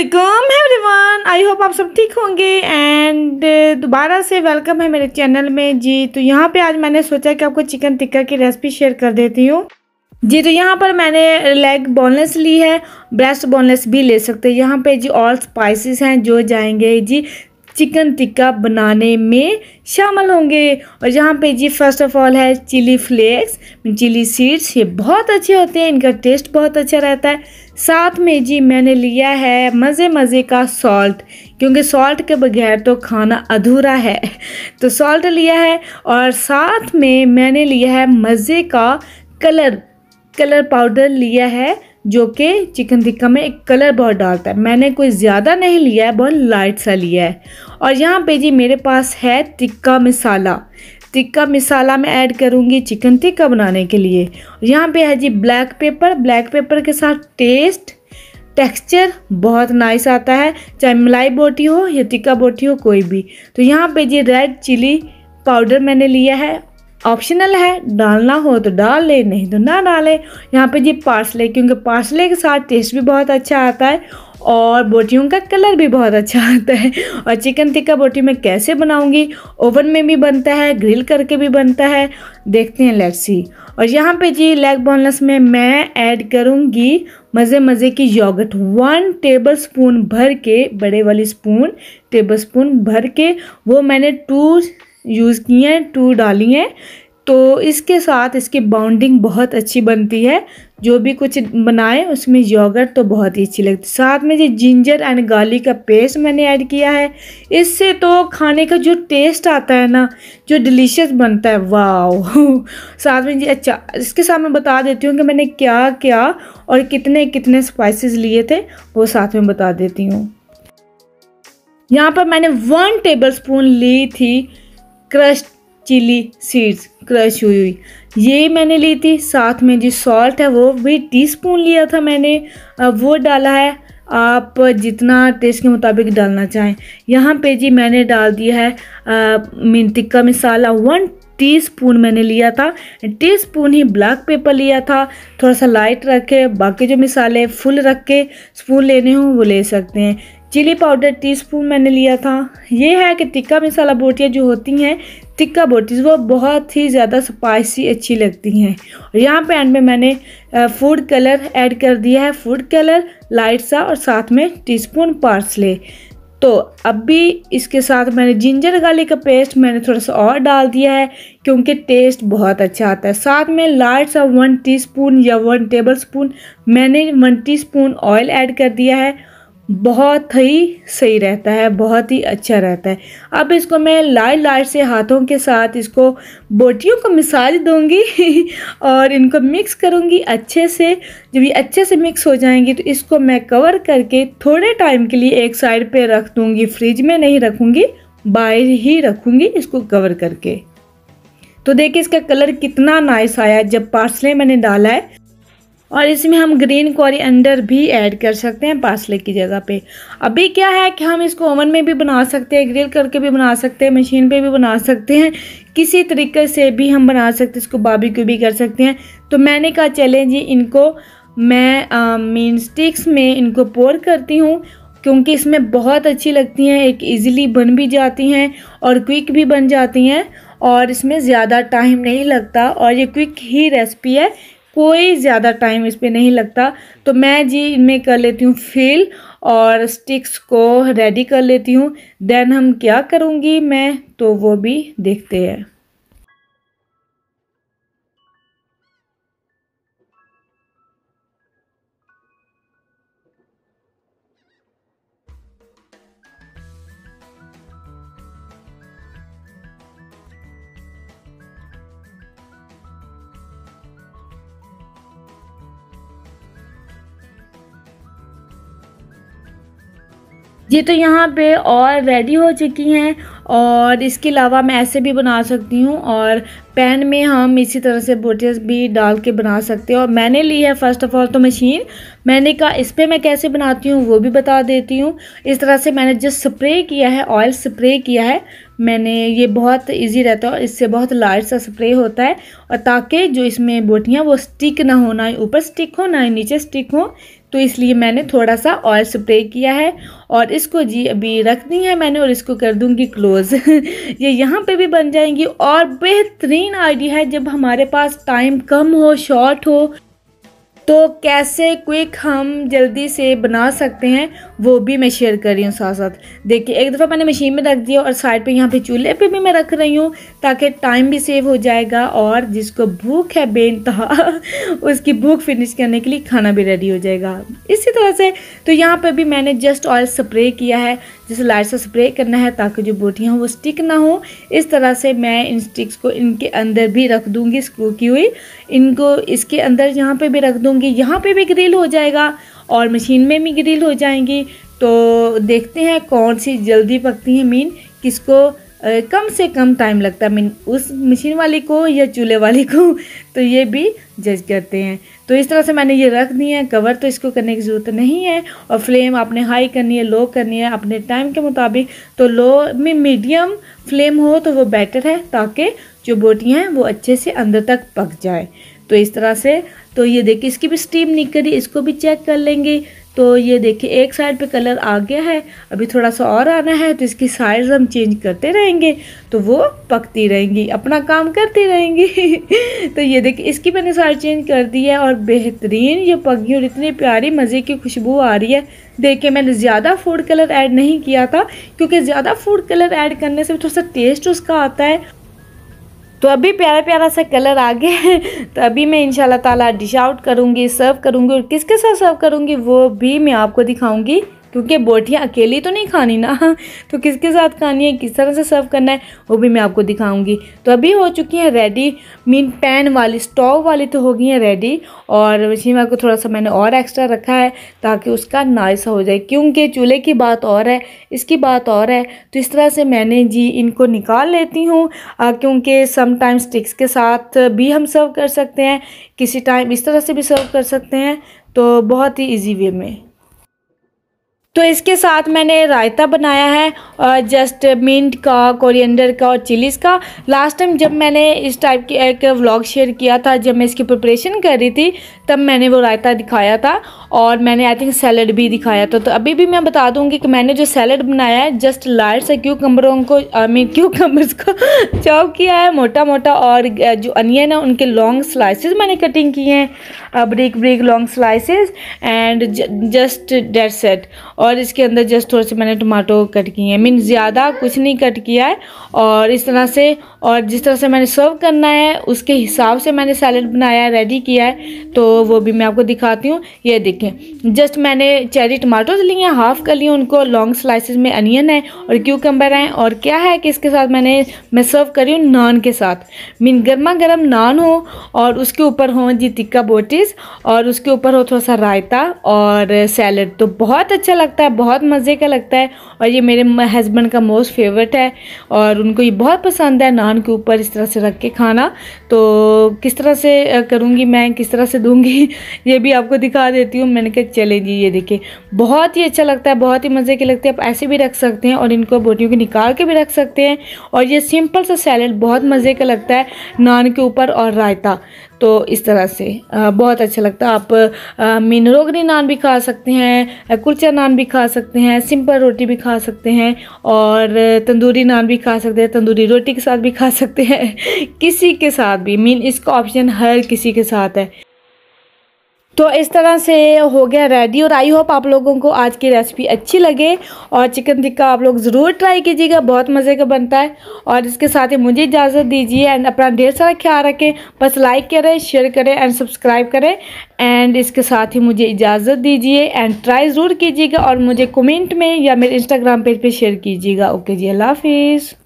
Aslam everyone I hope आप सब ठीक होंगे एंड uh, दोबारा से वेलकम है मेरे चैनल में जी तो यहाँ पे आज मैंने सोचा कि आपको चिकन टिक्का की रेसिपी शेयर कर देती हूँ जी तो यहाँ पर मैंने लेग बोनलेस ली है ब्रेस्ट बोनलेस भी ले सकते हैं यहाँ पे जी ऑल स्पाइसेस हैं जो जाएंगे जी चिकन टिक्का बनाने में शामिल होंगे और यहाँ पे जी फर्स्ट ऑफ ऑल है चिली फ्लेक्स चिली सीड्स ये बहुत अच्छे होते हैं इनका टेस्ट बहुत अच्छा रहता है साथ में जी मैंने लिया है मज़े मज़े का सॉल्ट क्योंकि सॉल्ट के बगैर तो खाना अधूरा है तो सॉल्ट लिया है और साथ में मैंने लिया है मज़े का कलर कलर पाउडर लिया है जो कि चिकन टिक्का में एक कलर बहुत डालता है मैंने कोई ज़्यादा नहीं लिया है बहुत लाइट सा लिया है और यहाँ पे जी मेरे पास है टिक्का मसाला टिक्का मसाला मैं ऐड करूँगी चिकन टिक्का बनाने के लिए यहाँ पे है जी ब्लैक पेपर ब्लैक पेपर के साथ टेस्ट टेक्सचर बहुत नाइस आता है चाहे मलाई बोटी हो या टिक्का बोटी हो कोई भी तो यहाँ पर जी रेड चिली पाउडर मैंने लिया है ऑप्शनल है डालना हो तो डाल ले नहीं तो ना डालें यहाँ पे जी पार्सले क्योंकि पार्सले के साथ टेस्ट भी बहुत अच्छा आता है और बोटियों का कलर भी बहुत अच्छा आता है और चिकन टिक्का बोटी मैं कैसे बनाऊंगी ओवन में भी बनता है ग्रिल करके भी बनता है देखते हैं लेट्स सी और यहाँ पे जी लेग बोनलेस में मैं ऐड करूँगी मज़े मज़े की योगट वन टेबल स्पून भर के बड़े वाली स्पून टेबल स्पून भर के वो मैंने टू यूज़ की हैं टू डाली हैं तो इसके साथ इसकी बाउंडिंग बहुत अच्छी बनती है जो भी कुछ बनाएं उसमें योगर्ट तो बहुत ही अच्छी लगती है साथ में जो जिंजर एंड गार्लिक का पेस्ट मैंने ऐड किया है इससे तो खाने का जो टेस्ट आता है ना जो डिलीशियस बनता है वाह साथ में जी अच्छा इसके साथ मैं बता देती हूँ कि मैंने क्या क्या और कितने कितने स्पाइसेस लिए थे वो साथ में बता देती हूँ यहाँ पर मैंने वन टेबल स्पून ली थी क्रश चिली सीड्स क्रश हुई हुई ये मैंने ली थी साथ में जो सॉल्ट है वो भी टी स्पून लिया था मैंने अब वो डाला है आप जितना टेस्ट के मुताबिक डालना चाहें यहाँ पे जी मैंने डाल दिया है mean tikka masala one teaspoon मैंने लिया था टीस्पून ही ब्लैक पेपर लिया था थोड़ा सा लाइट रखे बाकी जो मिसाले फुल रख के स्पून लेने हों वो ले सकते हैं चिली पाउडर टीस्पून मैंने लिया था ये है कि तिक्का मसाला बोटियाँ जो होती हैं तिक्का बोटीज़ वो बहुत ही ज़्यादा स्पाइसी अच्छी लगती हैं और यहाँ पे एंड में मैंने फूड कलर ऐड कर दिया है फूड कलर लाइट सा और साथ में टीस्पून पार्सले तो अब भी इसके साथ मैंने जिंजर गार्लिक का पेस्ट मैंने थोड़ा सा और डाल दिया है क्योंकि टेस्ट बहुत अच्छा आता है साथ में लाइट सा वन टीस्पून या वन टेबलस्पून मैंने वन टीस्पून ऑयल ऐड कर दिया है बहुत ही सही रहता है बहुत ही अच्छा रहता है अब इसको मैं लाल लाल से हाथों के साथ इसको बोटियों को मिसाज दूंगी और इनको मिक्स करूंगी अच्छे से जब ये अच्छे से मिक्स हो जाएंगी तो इसको मैं कवर करके थोड़े टाइम के लिए एक साइड पे रख दूंगी फ्रिज में नहीं रखूंगी बाहर ही रखूंगी इसको कवर करके तो देखिए इसका कलर कितना नाइस आया जब पार्सले मैंने डाला है और इसमें हम ग्रीन अंडर भी ऐड कर सकते हैं पासले की जगह पे अभी क्या है कि हम इसको ओवन में भी बना सकते हैं ग्रिल करके भी बना सकते हैं मशीन पे भी बना सकते हैं किसी तरीके से भी हम बना सकते हैं इसको बाबी को भी कर सकते हैं तो मैंने कहा चलें जी इनको मैं मेन स्टिक्स में इनको पोर करती हूँ क्योंकि इसमें बहुत अच्छी लगती हैं एक ईजिली बन भी जाती हैं और क्विक भी बन जाती हैं और इसमें ज़्यादा टाइम नहीं लगता और ये क्विक ही रेसिपी है कोई ज़्यादा टाइम इस पर नहीं लगता तो मैं जी इनमें कर लेती हूँ फिल और स्टिक्स को रेडी कर लेती हूँ देन हम क्या करूँगी मैं तो वो भी देखते हैं ये तो यहाँ पे और रेडी हो चुकी हैं और इसके अलावा मैं ऐसे भी बना सकती हूँ और पैन में हम इसी तरह से बोटियाँ भी डाल के बना सकते हैं और मैंने ली है फ़र्स्ट ऑफ़ ऑल तो मशीन मैंने कहा इस पर मैं कैसे बनाती हूँ वो भी बता देती हूँ इस तरह से मैंने जो स्प्रे किया है ऑयल स्प्रे किया है मैंने ये बहुत ईजी रहता है और इससे बहुत लार्ज सा स्प्रे होता है और ताकि जो इसमें बोटियाँ वो स्टिक ना होना ऊपर स्टिक हो ना नीचे स्टिक हो तो इसलिए मैंने थोड़ा सा ऑयल स्प्रे किया है और इसको जी अभी रखनी है मैंने और इसको कर दूंगी क्लोज़ ये यहाँ पे भी बन जाएंगी और बेहतरीन आइडिया है जब हमारे पास टाइम कम हो शॉर्ट हो तो कैसे क्विक हम जल्दी से बना सकते हैं वो भी मैं शेयर कर रही हूँ साथ साथ देखिए एक दफ़ा मैंने मशीन में रख दिया और साइड पे यहाँ पे चूल्हे पे भी मैं रख रही हूँ ताकि टाइम भी सेव हो जाएगा और जिसको भूख है बेनतहा उसकी भूख फिनिश करने के लिए खाना भी रेडी हो जाएगा इसी तरह से तो यहाँ पर भी मैंने जस्ट ऑयल स्प्रे किया है जैसे लाइट से स्प्रे करना है ताकि जो बोटियाँ हों वो स्टिक ना हो इस तरह से मैं इन स्टिक्स को इनके अंदर भी रख दूँगी स्क्रू की हुई इनको इसके अंदर यहाँ पे भी रख दूँगी यहाँ पे भी ग्रिल हो जाएगा और मशीन में भी ग्रिल हो जाएंगी तो देखते हैं कौन सी जल्दी पकती हैं मीन किसको कम से कम टाइम लगता है मीन उस मशीन वाले को या चूल्हे वाले को तो ये भी जज करते हैं तो इस तरह से मैंने ये रख दी है कवर तो इसको करने की ज़रूरत नहीं है और फ्लेम आपने हाई करनी है लो करनी है अपने टाइम के मुताबिक तो लो में मीडियम फ्लेम हो तो वो बेटर है ताकि जो बोटियाँ हैं वो अच्छे से अंदर तक पक जाए तो इस तरह से तो ये देखिए इसकी भी स्टीम निकली इसको भी चेक कर लेंगे तो ये देखिए एक साइड पे कलर आ गया है अभी थोड़ा सा और आना है तो इसकी साइज़ हम चेंज करते रहेंगे तो वो पकती रहेंगी अपना काम करती रहेंगी तो ये देखिए इसकी मैंने साइज चेंज कर दी है और बेहतरीन ये पगी और इतनी प्यारी मज़े की खुशबू आ रही है देखिए मैंने ज़्यादा फूड कलर ऐड नहीं किया था क्योंकि ज़्यादा फूड कलर ऐड करने से थोड़ा सा टेस्ट उसका आता है तो अभी प्यारा प्यारा सा कलर आ गया है तो अभी मैं इन ताला डिश आउट करूँगी सर्व करूँगी और किसके साथ सर्व करूँगी वो भी मैं आपको दिखाऊँगी क्योंकि बोटियाँ अकेली तो नहीं खानी ना तो किसके साथ खानी है किस तरह से सर्व करना है वो भी मैं आपको दिखाऊंगी तो अभी हो चुकी हैं रेडी मीन पैन वाली स्टोव वाली तो हो गई हैं रेडी और मैं आपको थोड़ा सा मैंने और एक्स्ट्रा रखा है ताकि उसका नाइस हो जाए क्योंकि चूल्हे की बात और है इसकी बात और है तो इस तरह से मैंने जी इनको निकाल लेती हूँ क्योंकि समटाइम स्टिक्स के साथ भी हम सर्व कर सकते हैं किसी टाइम इस तरह से भी सर्व कर सकते हैं तो बहुत ही ईजी वे में तो इसके साथ मैंने रायता बनाया है जस्ट मिंट का कोरिएंडर का और चिलीज़ का लास्ट टाइम जब मैंने इस टाइप की एक व्लॉग शेयर किया था जब मैं इसकी प्रिपरेशन कर रही थी तब मैंने वो रायता दिखाया था और मैंने आई थिंक सैलड भी दिखाया था तो अभी भी मैं बता दूंगी कि मैंने जो सैलड बनाया है जस्ट लाइट से कमरों को आई मीन कमर को चॉप किया है मोटा मोटा और जो अनियन है उनके लॉन्ग स्लाइसिस मैंने कटिंग किए हैं brick brick long slices and just that set और और इसके अंदर जस्ट थोड़े से मैंने टमाटो कट किए हैं मीन ज़्यादा कुछ नहीं कट किया है और इस तरह से और जिस तरह से मैंने सर्व करना है उसके हिसाब से मैंने सैलड बनाया है रेडी किया है तो वो भी मैं आपको दिखाती हूँ ये देखें जस्ट मैंने चेरी टमाटोज लिए हैं हाफ़ कर लिए उनको लॉन्ग स्लाइसिस में अनियन है और क्यूकम्बर हैं और क्या है कि इसके साथ मैंने मैं सर्व करी हूँ नान के साथ मीन गर्मा गर्म नान हो और उसके ऊपर हो जी टिक्का बोटिस और उसके ऊपर हो थोड़ा सा रायता और सैलड तो बहुत अच्छा लगता आता है बहुत मज़े का लगता है और ये मेरे हस्बैंड का मोस्ट फेवरेट है और उनको ये बहुत पसंद है नान के ऊपर इस तरह से रख के खाना तो किस तरह से करूँगी मैं किस तरह से दूँगी ये भी आपको दिखा देती हूँ मैंने कहा चले जी ये देखिए बहुत ही अच्छा लगता है बहुत ही मज़े के लगते हैं आप ऐसे भी रख सकते हैं और इनको बोटियों को निकाल के भी रख सकते हैं और ये सिंपल सा सैलड बहुत मज़े का लगता है नान के ऊपर और रायता तो इस तरह से बहुत अच्छा लगता है आप मिनरोगनी नान भी खा सकते हैं कुर्चा नान भी खा सकते हैं सिंपल रोटी भी खा सकते हैं और तंदूरी नान भी खा सकते हैं तंदूरी रोटी के साथ भी खा सकते हैं किसी के साथ भी मीन इसका ऑप्शन हर किसी के साथ है तो इस तरह से हो गया रेडी और आई होप आप लोगों को आज की रेसिपी अच्छी लगे और चिकन टिक्का आप लोग ज़रूर ट्राई कीजिएगा बहुत मज़े का बनता है और इसके साथ ही मुझे इजाज़त दीजिए एंड अपना ढेर सारा ख्याल रखें बस लाइक करें शेयर करें एंड सब्सक्राइब करें एंड इसके साथ ही मुझे इजाज़त दीजिए एंड ट्राई ज़रूर कीजिएगा और मुझे कमेंट में या मेरे इंस्टाग्राम पेज पे शेयर कीजिएगा ओके जी अल्लाह हाफिज़